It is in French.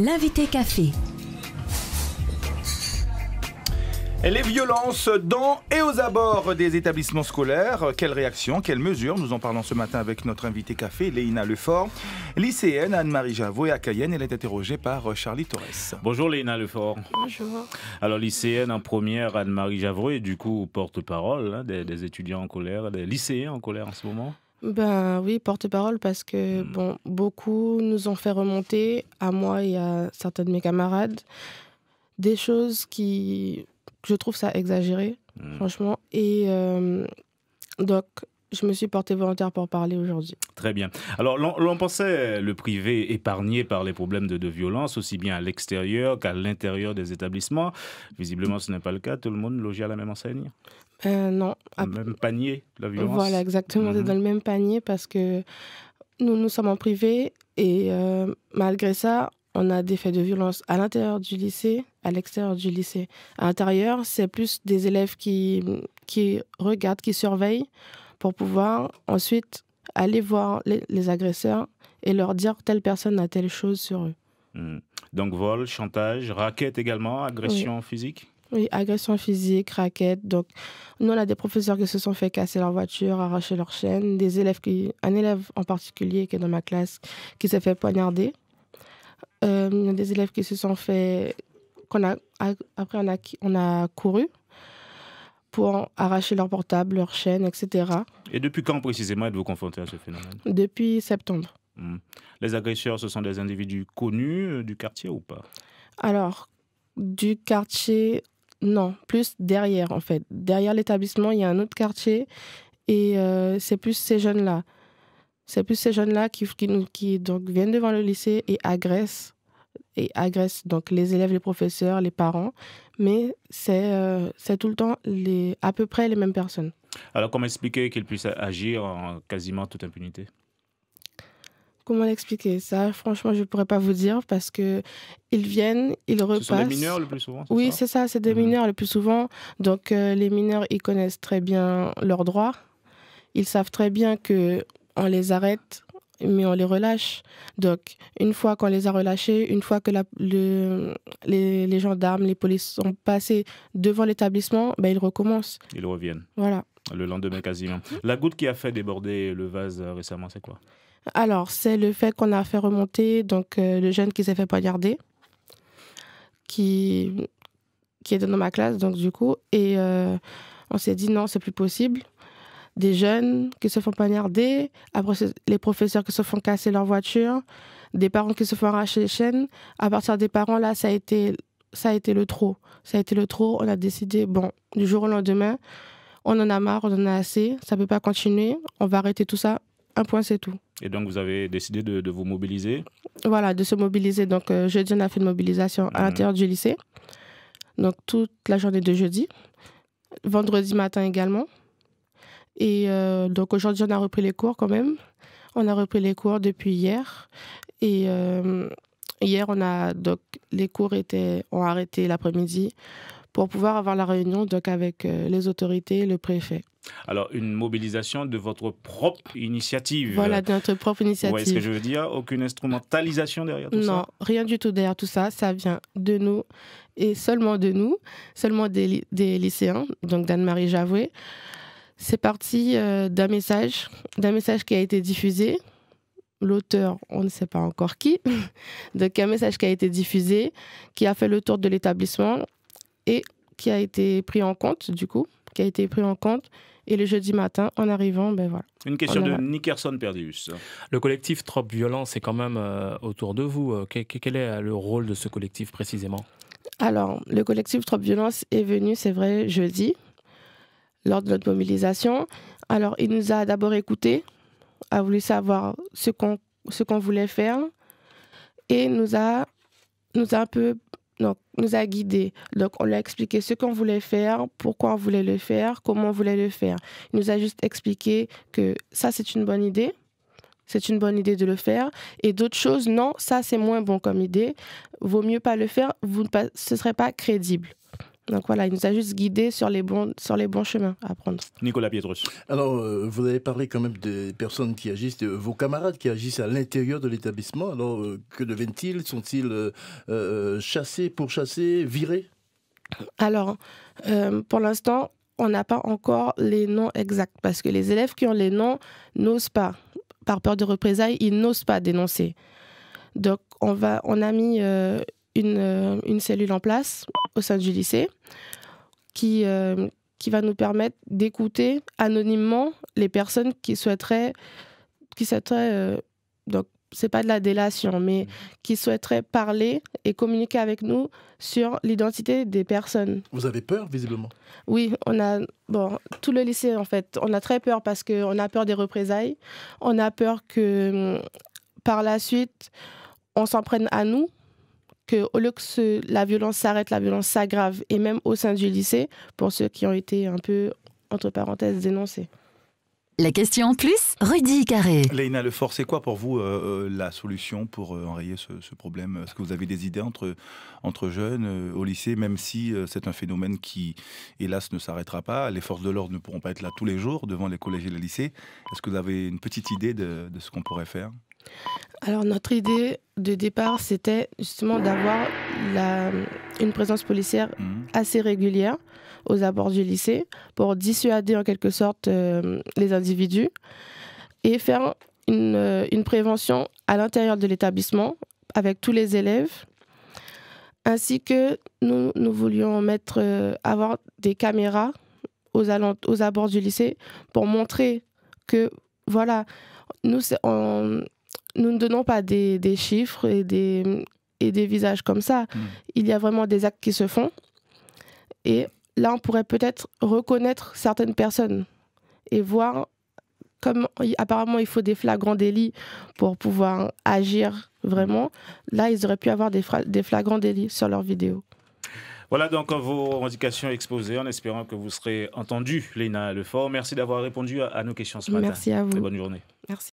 L'invité café. Les violences dans et aux abords des établissements scolaires, quelles réactions, quelles mesures Nous en parlons ce matin avec notre invité café, Léina Lefort, lycéenne Anne-Marie Javot et à Cayenne. Elle est interrogée par Charlie Torres. Bonjour Léina Lefort. Bonjour. Alors lycéenne en première, Anne-Marie Javot et du coup porte-parole hein, des étudiants en colère, des lycéens en colère en ce moment ben oui, porte-parole parce que hmm. bon, beaucoup nous ont fait remonter à moi et à certains de mes camarades des choses qui je trouve ça exagéré, hmm. franchement. Et euh, donc, je me suis portée volontaire pour parler aujourd'hui. Très bien. Alors, l'on pensait le privé épargné par les problèmes de, de violence, aussi bien à l'extérieur qu'à l'intérieur des établissements. Visiblement, ce n'est pas le cas. Tout le monde logeait à la même enseigne euh, non. même panier, la violence. Voilà, exactement. Mhm. dans le même panier parce que nous, nous sommes en privé et euh, malgré ça, on a des faits de violence à l'intérieur du lycée, à l'extérieur du lycée. À l'intérieur, c'est plus des élèves qui, regardent, qui surveillent pour pouvoir ensuite aller voir les, agresseurs et leur dire telle personne a telle chose sur eux. Mhm. Donc vol, chantage, raquette également, agression physique oui, agression physique, raquettes. Donc, nous, on a des professeurs qui se sont fait casser leur voiture, arracher leur chaîne. Des élèves qui, un élève en particulier qui est dans ma classe, qui s'est fait poignarder. Euh, des élèves qui se sont fait, qu'on a, après on a, on a couru pour arracher leur portable, leur chaîne, etc. Et depuis quand précisément êtes-vous confronté à ce phénomène Depuis septembre. Hmm. Les agresseurs, ce sont des individus connus euh, du quartier ou pas Alors, du quartier, non, plus derrière en fait. Derrière l'établissement, il y a un autre quartier et euh, c'est plus ces jeunes-là. C'est plus ces jeunes-là qui, qui, donc, viennent devant le lycée et agressent et agressent donc les élèves, les professeurs, les parents, mais euh, c'est tout le temps les, à peu près les mêmes personnes. Alors comment expliquer qu'ils puissent agir en quasiment toute impunité comment l'expliquer ça Franchement, je ne pourrais pas vous dire parce que ils viennent, ils repassent. Ce des mineurs le plus souvent. Oui, c'est ça, c'est des mhm. mineurs le plus souvent. Donc euh, les mineurs, ils connaissent très bien leurs droits. Ils savent très bien que on les arrête, mais on les relâche. Donc, une fois qu'on les a relâchés, une fois que la, les, gendarmes, les polices sont passés devant l'établissement, ben, ils recommencent. Ils reviennent. Voilà le lendemain quasiment. La goutte qui a fait déborder le vase euh, récemment, c'est quoi Alors, c'est le fait qu'on a fait remonter donc euh, le jeune qui s'est fait poignarder, qui qui dans ma classe, donc du coup, et euh, on s'est dit non, c'est plus possible. Des jeunes qui se font poignarder, après les professeurs qui se font casser leur voiture, des parents qui se font arracher les chaînes. À partir des parents, là, ça a été, ça a été le trop. Ça a été le trop. On a décidé, bon, du jour au lendemain, on en a marre, on en a assez, ça ne peut pas continuer, on va arrêter tout ça, un point c'est tout. Et donc vous avez décidé de, vous mobiliser Voilà, de se mobiliser. Donc euh, jeudi, on a fait une mobilisation à mhm. l'intérieur du lycée, donc toute la journée de jeudi, vendredi matin également. Et euh, donc aujourd'hui, on a repris les cours quand même. On a repris les cours depuis hier. Et euh, hier, on a donc les cours étaient ont arrêté l'après-midi pour pouvoir avoir la réunion donc avec euh, les autorités et le préfet. Alors, une mobilisation de votre propre initiative. Voilà, de notre propre initiative. Ouais, ce que je veux dire, aucune instrumentalisation derrière tout ça Non, rien du tout derrière tout ça. Ça vient de nous et seulement de nous, seulement des, lycéens, donc d'Anne-Marie Javoué. C'est parti euh, d'un message, d'un message qui a été diffusé. L'auteur, on ne sait pas encore qui. donc, un message qui a été diffusé, qui a fait le tour de l'établissement et qui a été pris en compte, du coup, qui a été pris en compte. Et le jeudi matin, en arrivant, ben voilà. Une question de Nickerson Perdius. Le collectif Trop Violence est quand même euh, autour de vous. Euh, quel, quel est euh, le rôle de ce collectif précisément Alors, le collectif Trop Violence est venu, c'est vrai, jeudi, lors de notre mobilisation. Alors, il nous a d'abord écoutés, a voulu savoir ce qu'on, ce qu'on voulait faire et nous a, nous a un peu donc, nous a guidé, Donc, on lui a expliqué ce qu'on voulait faire, pourquoi on voulait le faire, comment on voulait le faire. Il nous a juste expliqué que ça, c'est une bonne idée. C'est une bonne idée de le faire. Et d'autres choses, non, ça, c'est moins bon comme idée. Vaut mieux pas le faire. Vous, ce serait pas crédible. Donc voilà, il nous a juste guidés sur les bons, sur les bons chemins à prendre. Nicolas Pietrus. Alors, euh, vous avez parlé quand même des personnes qui agissent, vos camarades qui agissent à l'intérieur de l'établissement. Alors, euh, que deviennent-ils Sont-ils chassés euh, chassés, pourchassés, virés Alors, pour l'instant, on n'a pas encore les noms exacts parce que les élèves qui ont les noms n'osent pas. Par peur de représailles, ils n'osent pas dénoncer. Donc, on, va, on a mis euh, une, cellule en place au sein du lycée qui, euh, qui va nous permettre d'écouter anonymement les personnes qui souhaiteraient, qui souhaiteraient euh, donc c'est pas de la délation, mais mhm. qui souhaiteraient parler et communiquer avec nous sur l'identité des personnes. Vous avez peur, visiblement Oui, on a, bon, tout le lycée, en fait, on a très peur parce qu'on a peur des représailles, on a peur que hum, par la suite, on s'en prenne à nous que au lieu que la violence s'arrête, la violence s'aggrave, et même au sein du lycée, pour ceux qui ont été un peu, entre parenthèses, dénoncés. La question en plus, Rudy Carré. Léna, Lefort, c'est quoi pour vous euh, euh, la solution pour euh, enrayer ce, problème Est-ce que vous avez des idées entre, entre jeunes au lycée, même si c'est un phénomène qui, hélas, ne s'arrêtera pas Les forces de l'ordre ne pourront pas être là tous les jours devant les collèges et les lycées. Est-ce que vous avez une petite idée de ce qu'on pourrait faire alors notre idée de départ, c'était justement d'avoir une présence policière mhm. assez régulière aux abords du lycée pour dissuader en quelque sorte euh, les individus et faire euh, une, prévention à l'intérieur de l'établissement avec tous les élèves. Ainsi que nous, nous voulions mettre, euh, avoir des caméras aux, aux abords du lycée pour montrer que, voilà, nous, on, nous ne donnons pas des, chiffres et des, et des visages comme ça. Mm. Il y a vraiment des actes qui se font. Et là, on pourrait peut-être reconnaître certaines personnes et voir comme apparemment il faut des flagrants délits pour pouvoir agir vraiment. Là, ils auraient pu avoir des, des flagrants délits sur leurs vidéos. Voilà donc vos revendications exposées en espérant que vous serez entendu, Léna Lefort. Merci d'avoir répondu à nos questions ce matin. Merci à vous. bonne journée. Merci.